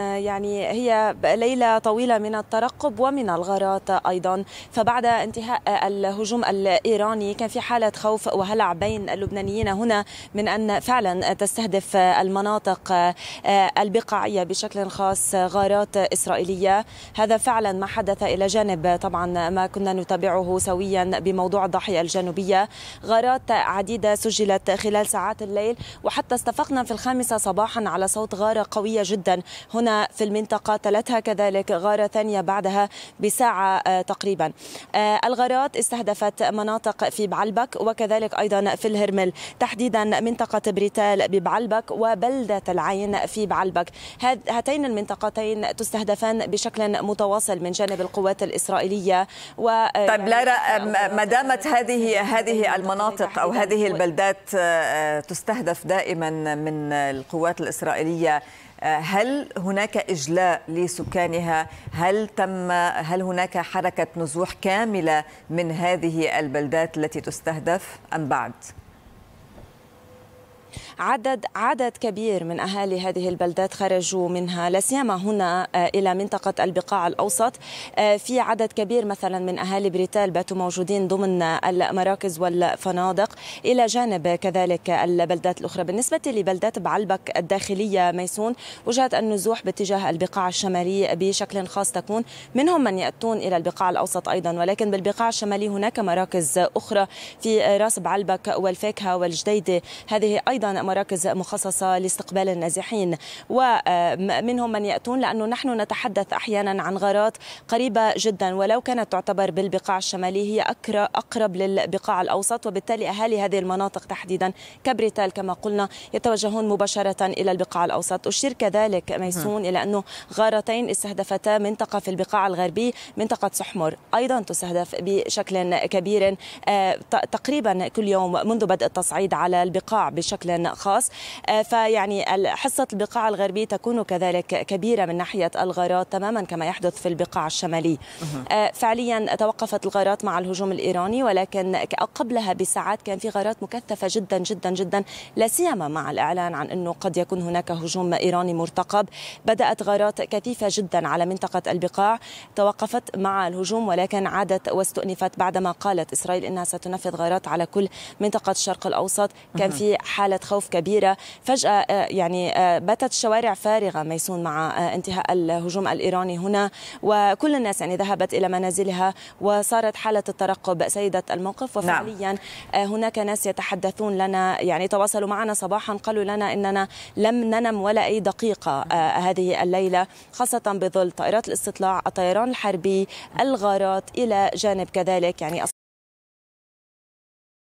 يعني هي ليلة طويلة من الترقب ومن الغارات أيضا فبعد انتهاء الهجوم الإيراني كان في حالة خوف وهلع بين اللبنانيين هنا من أن فعلا تستهدف المناطق البقعية بشكل خاص غارات إسرائيلية هذا فعلا ما حدث إلى جانب طبعا ما كنا نتابعه سويا بموضوع الضاحية الجنوبية غارات عديدة سجلت خلال ساعات الليل وحتى استفقنا في الخامسة صباحا على صوت غارة قوية جدا هنا هنا في المنطقة تلتها كذلك غارة ثانية بعدها بساعة آه، تقريبا آه، الغارات استهدفت مناطق في بعلبك وكذلك أيضا في الهرمل تحديدا منطقة بريتال ببعلبك وبلدة العين في بعلبك هاتين المنطقتين تستهدفان بشكل متواصل من جانب القوات الإسرائيلية و آه، طيب لارا يعني ما دامت هذه هذه المناطق أو هذه البلدات تستهدف دائما من القوات الإسرائيلية هل هناك إجلاء لسكانها هل تم هل هناك حركة نزوح كاملة من هذه البلدات التي تستهدف أم بعد؟ عدد عدد كبير من أهالي هذه البلدات خرجوا منها لا سيما هنا آه، إلى منطقة البقاع الأوسط آه، في عدد كبير مثلا من أهالي بريتال باتوا موجودين ضمن المراكز والفنادق إلى جانب كذلك البلدات الأخرى بالنسبة لبلدات بعلبك الداخلية ميسون وجهة النزوح باتجاه البقاع الشمالي بشكل خاص تكون منهم من يأتون إلى البقاع الأوسط أيضا ولكن بالبقاع الشمالي هناك مراكز أخرى في راس بعلبك والفاكهة والجديدة هذه أيضا مراكز مخصصة لاستقبال النازحين ومنهم من يأتون لأنه نحن نتحدث أحيانا عن غارات قريبة جدا ولو كانت تعتبر بالبقاع الشمالي هي أقرب للبقاع الأوسط وبالتالي أهالي هذه المناطق تحديدا كبريتال كما قلنا يتوجهون مباشرة إلى البقاع الأوسط أشير كذلك ميسون إلى أنه غارتين استهدفتا منطقة في البقاع الغربي منطقة سحمر أيضا تستهدف بشكل كبير آه، تقريبا كل يوم منذ بدء التصعيد على البقاع بشكل خاص آه، فيعني حصة البقاع الغربية تكون كذلك كبيرة من ناحية الغارات تماما كما يحدث في البقاع الشمالي آه، فعليا توقفت الغارات مع الهجوم الإيراني ولكن قبلها بساعات كان في غارات مكثفة جدا جدا جدا لا سيما مع الإعلان عن أنه قد يكون هناك هجوم إيراني مرتقب بدأت غارات كثيفة جدا على منطقة البقاع توقفت مع الهجوم ولكن عادت واستؤنفت بعدما قالت إسرائيل أنها ستنفذ غارات على كل منطقة الشرق الأوسط كان في حالة خوف صفوف كبيرة فجأة آه، يعني آه، باتت الشوارع فارغة ميسون مع آه، انتهاء الهجوم الإيراني هنا وكل الناس يعني ذهبت إلى منازلها وصارت حالة الترقب سيدة الموقف نعم. وفعليا نعم. هناك ناس يتحدثون لنا يعني تواصلوا معنا صباحا قالوا لنا إننا لم ننم ولا أي دقيقة هذه الليلة خاصة بظل طائرات الاستطلاع الطيران الحربي الغارات إلى جانب كذلك يعني